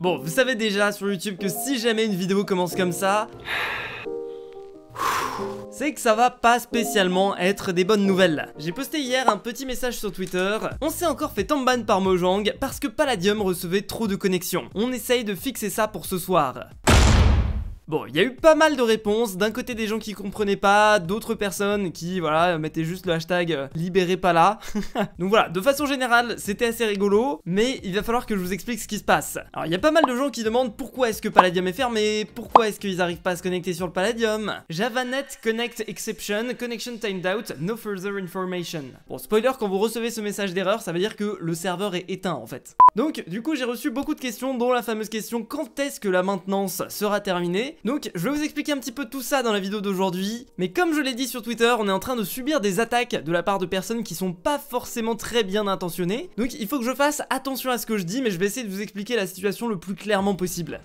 Bon, vous savez déjà sur YouTube que si jamais une vidéo commence comme ça c'est que ça va pas spécialement être des bonnes nouvelles. J'ai posté hier un petit message sur Twitter. On s'est encore fait tamban par Mojang parce que Palladium recevait trop de connexions. On essaye de fixer ça pour ce soir. Bon, il y a eu pas mal de réponses, d'un côté des gens qui comprenaient pas, d'autres personnes qui, voilà, mettaient juste le hashtag euh, libérez pas là. Donc voilà, de façon générale, c'était assez rigolo, mais il va falloir que je vous explique ce qui se passe. Alors, il y a pas mal de gens qui demandent pourquoi est-ce que Palladium est fermé, pourquoi est-ce qu'ils arrivent pas à se connecter sur le Palladium. JavaNet Connect Exception, Connection Timed Out, No Further Information. Bon, spoiler, quand vous recevez ce message d'erreur, ça veut dire que le serveur est éteint en fait. Donc, du coup, j'ai reçu beaucoup de questions, dont la fameuse question quand est-ce que la maintenance sera terminée donc je vais vous expliquer un petit peu tout ça dans la vidéo d'aujourd'hui, mais comme je l'ai dit sur Twitter, on est en train de subir des attaques de la part de personnes qui sont pas forcément très bien intentionnées, donc il faut que je fasse attention à ce que je dis, mais je vais essayer de vous expliquer la situation le plus clairement possible.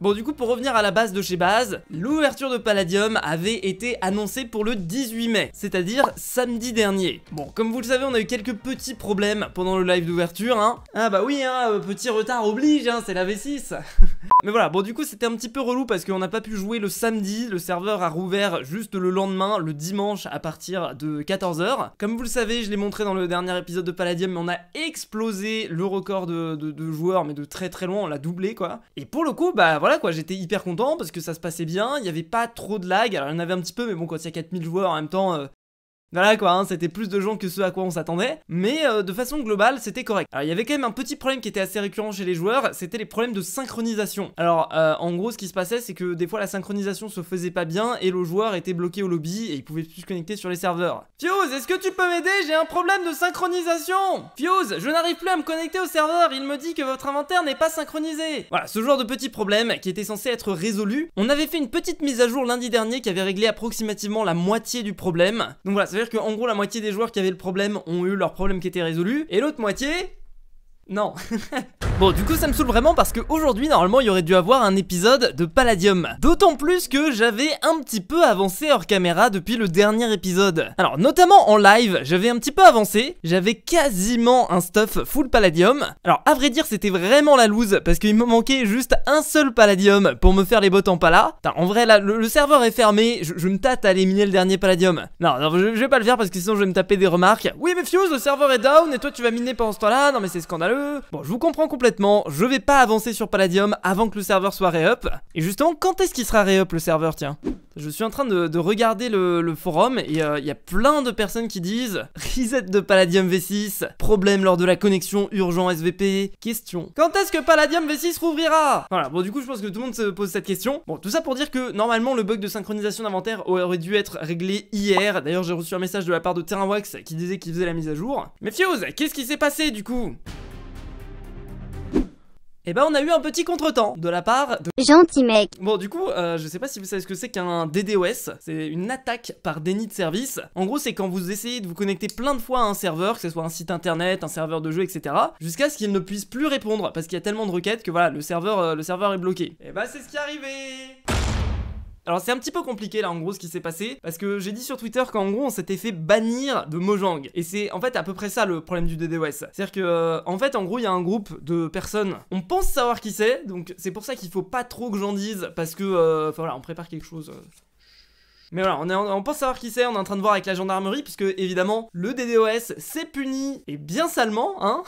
Bon du coup pour revenir à la base de chez Base, l'ouverture de Palladium avait été annoncée pour le 18 mai, c'est-à-dire samedi dernier. Bon comme vous le savez on a eu quelques petits problèmes pendant le live d'ouverture hein. Ah bah oui hein, euh, petit retard oblige hein, c'est la V6 Mais voilà, bon du coup c'était un petit peu relou parce qu'on n'a pas pu jouer le samedi, le serveur a rouvert juste le lendemain, le dimanche à partir de 14h. Comme vous le savez, je l'ai montré dans le dernier épisode de Palladium, mais on a explosé le record de, joueurs, mais de très très loin, on l'a doublé quoi. Et pour le coup, bah voilà quoi, j'étais hyper content parce que ça se passait bien, il n'y avait pas trop de lag, alors il y en avait un petit peu, mais bon quand il y a 4000 joueurs en même temps, euh, voilà quoi, hein, c'était plus de gens que ceux à quoi on s'attendait, mais euh, de façon globale, c'était correct. Alors il y avait quand même un petit problème qui était assez récurrent chez les joueurs, c'était les problèmes de synchronisation. Alors euh, en gros, ce qui se passait, c'est que des fois la synchronisation se faisait pas bien et le joueur était bloqué au lobby et il pouvait plus se connecter sur les serveurs. Fuse, est-ce que tu peux m'aider J'ai un problème de synchronisation Fuse, je n'arrive plus à me connecter au serveur, il me dit que votre inventaire n'est pas synchronisé Voilà, ce genre de petit problème qui était censé être résolu. On avait fait une petite mise à jour lundi dernier qui avait réglé approximativement la moitié du problème. Donc voilà, c'est-à-dire qu'en gros, la moitié des joueurs qui avaient le problème ont eu leur problème qui était résolu, et l'autre moitié, non. bon, du coup, ça me saoule vraiment parce qu'aujourd'hui, normalement, il y aurait dû avoir un épisode de Palladium. D'autant plus que j'avais un petit peu avancé hors caméra depuis le dernier épisode. Alors, notamment en live, j'avais un petit peu avancé. J'avais quasiment un stuff full Palladium. Alors, à vrai dire, c'était vraiment la loose parce qu'il me manquait juste un seul Palladium pour me faire les bottes en pala. en vrai, là, le, serveur est fermé. Je, me tâte à miner le dernier Palladium. Non, non, je, je vais pas le faire parce que sinon, je vais me taper des remarques. Oui, mais Fuse, le serveur est down et toi, tu vas miner pendant ce temps-là. Non, mais c'est scandaleux. Bon, je vous comprends complètement, je vais pas avancer sur Palladium avant que le serveur soit re-up. Et justement, quand est-ce qu'il sera re-up le serveur, tiens je suis en train de, regarder le, forum et euh, il y a plein de personnes qui disent Reset de Palladium V6, problème lors de la connexion urgent SVP, question. Quand est-ce que Palladium V6 rouvrira Voilà, bon du coup je pense que tout le monde se pose cette question. Bon, tout ça pour dire que normalement le bug de synchronisation d'inventaire aurait dû être réglé hier. D'ailleurs j'ai reçu un message de la part de Wax qui disait qu'il faisait la mise à jour. Mais Fuse, qu'est-ce qui s'est passé du coup et eh bah ben, on a eu un petit contretemps de la part de... Gentil mec Bon du coup, euh, je sais pas si vous savez ce que c'est qu'un DDoS, c'est une attaque par déni de service. En gros c'est quand vous essayez de vous connecter plein de fois à un serveur, que ce soit un site internet, un serveur de jeu, etc. Jusqu'à ce qu'il ne puisse plus répondre, parce qu'il y a tellement de requêtes que voilà, le serveur, euh, le serveur est bloqué. Et eh bah ben, c'est ce qui est arrivé alors c'est un petit peu compliqué là en gros ce qui s'est passé parce que j'ai dit sur Twitter qu'en gros on s'était fait bannir de Mojang et c'est en fait à peu près ça le problème du DDoS. C'est-à-dire que euh, en fait en gros il y a un groupe de personnes, on pense savoir qui c'est donc c'est pour ça qu'il faut pas trop que j'en dise parce que euh, voilà on prépare quelque chose. Euh. Mais voilà, on, pense savoir qui c'est, on est en train de voir avec la gendarmerie, puisque évidemment, le DDoS, s'est puni, et bien salement, hein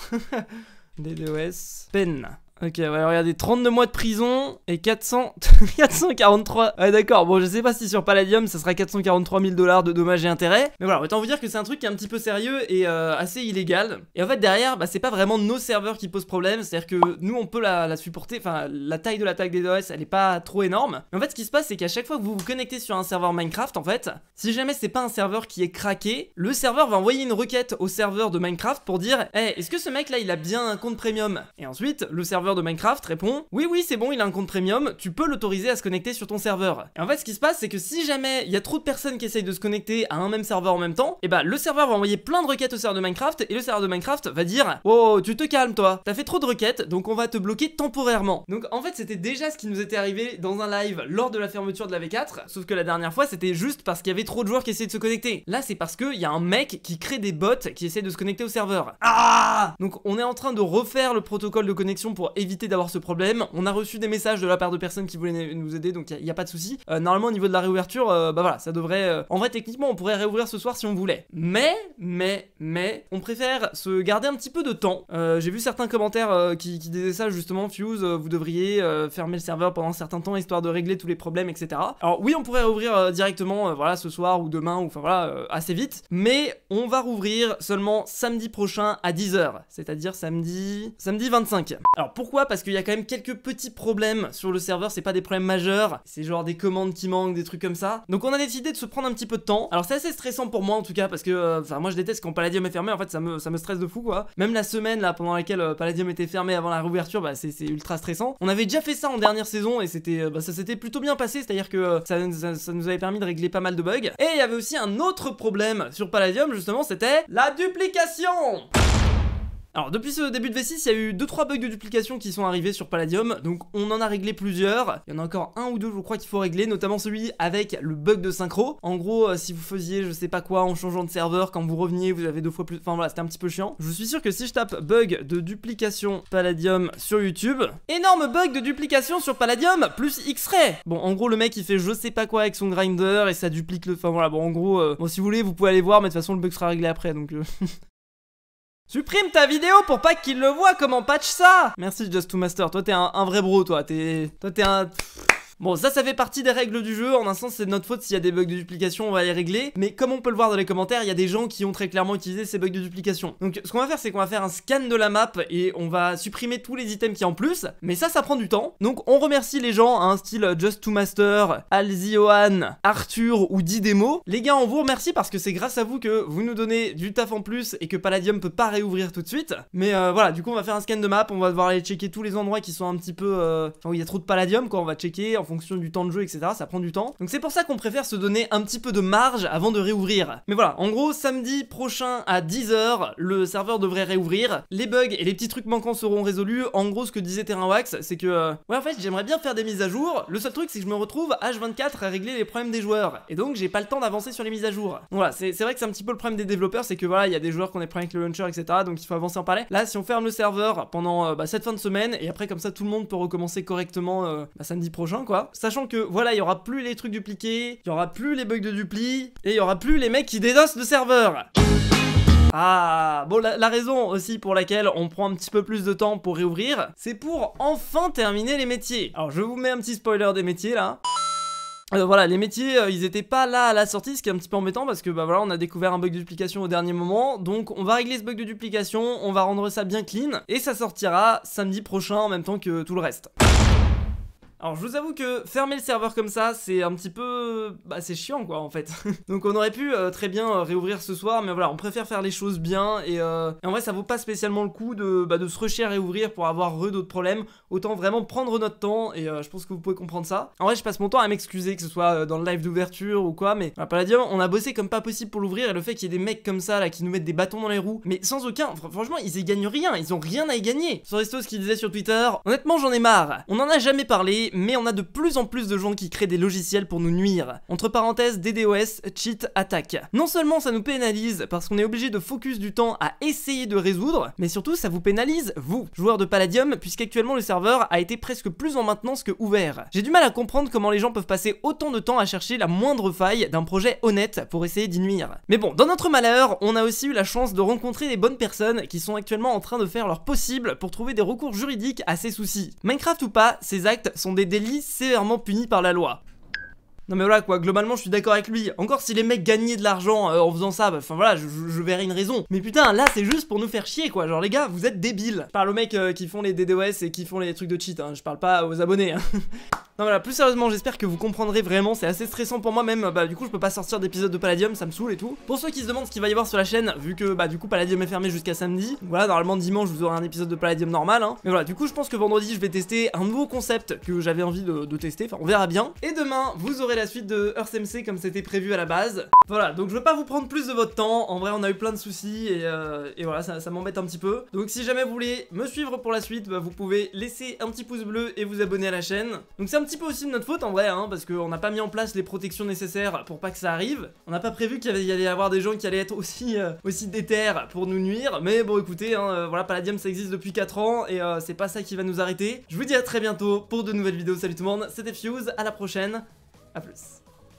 DDoS, peine. Ok, ouais, regardez, 32 mois de prison et 400... 443... Ouais, d'accord, bon, je sais pas si sur Palladium, ça sera 443 000 dollars de dommages et intérêts. Mais voilà, autant vous dire que c'est un truc qui est un petit peu sérieux et euh, assez illégal. Et en fait, derrière, bah, c'est pas vraiment nos serveurs qui posent problème, c'est-à-dire que nous, on peut la, supporter, enfin, la taille de l'attaque des DOS, elle est pas trop énorme. Mais en fait, ce qui se passe, c'est qu'à chaque fois que vous vous connectez sur un serveur Minecraft, en fait, si jamais c'est pas un serveur qui est craqué, le serveur va envoyer une requête au serveur de Minecraft pour dire « Hey, est-ce que ce mec-là, il a bien un compte premium ?» Et ensuite, le serveur de Minecraft répond Oui, oui, c'est bon, il a un compte premium, tu peux l'autoriser à se connecter sur ton serveur. Et en fait, ce qui se passe, c'est que si jamais il y a trop de personnes qui essayent de se connecter à un même serveur en même temps, et eh bah ben, le serveur va envoyer plein de requêtes au serveur de Minecraft et le serveur de Minecraft va dire oh, oh, oh, tu te calmes, toi, t'as fait trop de requêtes, donc on va te bloquer temporairement. Donc en fait, c'était déjà ce qui nous était arrivé dans un live lors de la fermeture de la V4, sauf que la dernière fois, c'était juste parce qu'il y avait trop de joueurs qui essayaient de se connecter. Là, c'est parce qu'il y a un mec qui crée des bots qui essayent de se connecter au serveur. Ah Donc on est en train de refaire le protocole de connexion pour éviter d'avoir ce problème. On a reçu des messages de la part de personnes qui voulaient nous aider, donc il n'y a, pas de souci. Euh, normalement, au niveau de la réouverture, euh, bah voilà, ça devrait. Euh, en vrai, techniquement, on pourrait réouvrir ce soir si on voulait. Mais, mais, mais, on préfère se garder un petit peu de temps. J'ai vu certains commentaires qui, disaient ça justement, Fuse, vous devriez fermer le serveur pendant un certain temps histoire de régler tous les problèmes, etc. Alors oui, on pourrait rouvrir directement, voilà, ce soir ou demain ou enfin voilà, assez vite. Mais on va rouvrir seulement samedi prochain à 10h, c'est-à-dire samedi, samedi 25. Alors pourquoi parce qu'il y a quand même quelques petits problèmes sur le serveur, c'est pas des problèmes majeurs, c'est genre des commandes qui manquent, des trucs comme ça. Donc on a décidé de se prendre un petit peu de temps. Alors c'est assez stressant pour moi en tout cas, parce que, euh, moi je déteste quand Palladium est fermé, en fait ça me, stresse de fou quoi. Même la semaine là pendant laquelle euh, Palladium était fermé avant la réouverture, bah c'est ultra stressant. On avait déjà fait ça en dernière saison et c'était, euh, bah, ça s'était plutôt bien passé, c'est-à-dire que ça, ça nous avait permis de régler pas mal de bugs. Et il y avait aussi un autre problème sur Palladium justement, c'était la duplication alors depuis ce début de V6, il y a eu 2-3 bugs de duplication qui sont arrivés sur Palladium, donc on en a réglé plusieurs. Il y en a encore un ou deux, je crois, qu'il faut régler, notamment celui avec le bug de synchro. En gros, euh, si vous faisiez je sais pas quoi en changeant de serveur, quand vous reveniez, vous avez deux fois plus... Enfin voilà, c'était un petit peu chiant. Je suis sûr que si je tape bug de duplication Palladium sur YouTube, énorme bug de duplication sur Palladium plus X-Ray Bon, en gros, le mec, il fait je sais pas quoi avec son grinder et ça duplique le... Enfin voilà, bon, en gros, euh, bon, si vous voulez, vous pouvez aller voir, mais de toute façon, le bug sera réglé après, donc... Euh... Supprime ta vidéo pour pas qu'il le voit, comment patch ça Merci Just 2 Master, toi t'es un, vrai bro toi, t'es... Toi t'es un... Bon, ça, ça fait partie des règles du jeu. En un sens, c'est de notre faute. S'il y a des bugs de duplication, on va les régler. Mais comme on peut le voir dans les commentaires, il y a des gens qui ont très clairement utilisé ces bugs de duplication. Donc, ce qu'on va faire, c'est qu'on va faire un scan de la map et on va supprimer tous les items qui en plus. Mais ça, ça prend du temps. Donc, on remercie les gens, à un hein, style Just to Master, Alzioan, Arthur ou Didemo. Les gars, on vous remercie parce que c'est grâce à vous que vous nous donnez du taf en plus et que Palladium peut pas réouvrir tout de suite. Mais euh, voilà, du coup, on va faire un scan de map. On va devoir aller checker tous les endroits qui sont un petit peu. Euh... Enfin, où il y a trop de Palladium, quoi. On va checker fonction du temps de jeu, etc. Ça prend du temps. Donc c'est pour ça qu'on préfère se donner un petit peu de marge avant de réouvrir. Mais voilà, en gros, samedi prochain à 10h, le serveur devrait réouvrir. Les bugs et les petits trucs manquants seront résolus. En gros, ce que disait Terrain Wax, c'est que... Euh, ouais, en fait, j'aimerais bien faire des mises à jour. Le seul truc, c'est que je me retrouve H24 à régler les problèmes des joueurs. Et donc, j'ai pas le temps d'avancer sur les mises à jour. Voilà, c'est vrai que c'est un petit peu le problème des développeurs, c'est que voilà, il y a des joueurs qu'on est problèmes avec le launcher, etc. Donc il faut avancer en parler Là, si on ferme le serveur pendant euh, bah, cette fin de semaine, et après comme ça tout le monde peut recommencer correctement euh, bah, samedi prochain, quoi, Sachant que voilà, il y aura plus les trucs dupliqués, il y aura plus les bugs de dupli, et il y aura plus les mecs qui dédossent le serveur. Ah, bon, la, raison aussi pour laquelle on prend un petit peu plus de temps pour réouvrir, c'est pour enfin terminer les métiers. Alors, je vous mets un petit spoiler des métiers, là. Euh, voilà, les métiers, euh, ils étaient pas là à la sortie, ce qui est un petit peu embêtant parce que bah voilà, on a découvert un bug de duplication au dernier moment. Donc on va régler ce bug de duplication, on va rendre ça bien clean et ça sortira samedi prochain en même temps que tout le reste. Alors je vous avoue que fermer le serveur comme ça, c'est un petit peu... Bah c'est chiant quoi en fait. Donc on aurait pu euh, très bien euh, réouvrir ce soir, mais voilà, on préfère faire les choses bien et, euh, en vrai ça vaut pas spécialement le coup bah, de, se rusher à réouvrir pour avoir re d'autres problèmes. Autant vraiment prendre notre temps et je pense que vous pouvez comprendre ça. En vrai je passe mon temps à m'excuser que ce soit dans le live d'ouverture ou quoi, mais voilà, dire. on a bossé comme pas possible pour l'ouvrir et le fait qu'il y ait des mecs comme ça là qui nous mettent des bâtons dans les roues, mais sans aucun... franchement ils y gagnent rien, ils ont rien à y gagner. ce qu'il disait sur Twitter, honnêtement j'en ai marre, on en a jamais parlé, mais on a de plus en plus de gens qui créent des logiciels pour nous nuire. Entre parenthèses, DDoS, cheat, attaque. Non seulement ça nous pénalise parce qu'on est obligé de focus du temps à essayer de résoudre, mais surtout ça vous pénalise, vous, joueurs de Palladium, puisqu'actuellement le serveur a été presque plus en maintenance que ouvert. J'ai du mal à comprendre comment les gens peuvent passer autant de temps à chercher la moindre faille d'un projet honnête pour essayer d'y nuire. Mais bon, dans notre malheur, on a aussi eu la chance de rencontrer des bonnes personnes qui sont actuellement en train de faire leur possible pour trouver des recours juridiques à ces soucis. Minecraft ou pas, ces actes sont des des délits sévèrement punis par la loi. Non mais voilà quoi, globalement je suis d'accord avec lui. Encore si les mecs gagnaient de l'argent euh, en faisant ça, bah, enfin voilà, je, verrais une raison. Mais putain, là c'est juste pour nous faire chier quoi, genre les gars, vous êtes débiles. Je parle aux mecs euh, qui font les DDoS et qui font les trucs de cheat, hein. je parle pas aux abonnés. Hein. plus sérieusement, j'espère que vous comprendrez vraiment, c'est assez stressant pour moi même, bah, du coup je peux pas sortir d'épisode de Palladium, ça me saoule et tout. Pour ceux qui se demandent ce qu'il va y avoir sur la chaîne, vu que bah du coup Palladium est fermé jusqu'à samedi, voilà, normalement dimanche vous aurez un épisode de Palladium normal, hein. Mais voilà, du coup je pense que vendredi je vais tester un nouveau concept que j'avais envie de, tester, enfin on verra bien. Et demain, vous aurez la suite de Earth MC comme c'était prévu à la base. Voilà, donc je veux pas vous prendre plus de votre temps, en vrai on a eu plein de soucis et, euh, et voilà, ça, m'embête un petit peu. Donc si jamais vous voulez me suivre pour la suite, bah, vous pouvez laisser un petit pouce bleu et vous abonner à la chaîne. Donc c'est un petit petit peu aussi de notre faute en vrai, hein, parce qu'on n'a pas mis en place les protections nécessaires pour pas que ça arrive. On n'a pas prévu qu'il y allait y avoir des gens qui allaient être aussi, euh, déter pour nous nuire. Mais bon, écoutez, hein, euh, voilà, Palladium ça existe depuis 4 ans et euh, c'est pas ça qui va nous arrêter. Je vous dis à très bientôt pour de nouvelles vidéos. Salut tout le monde, c'était Fuse, à la prochaine, à plus.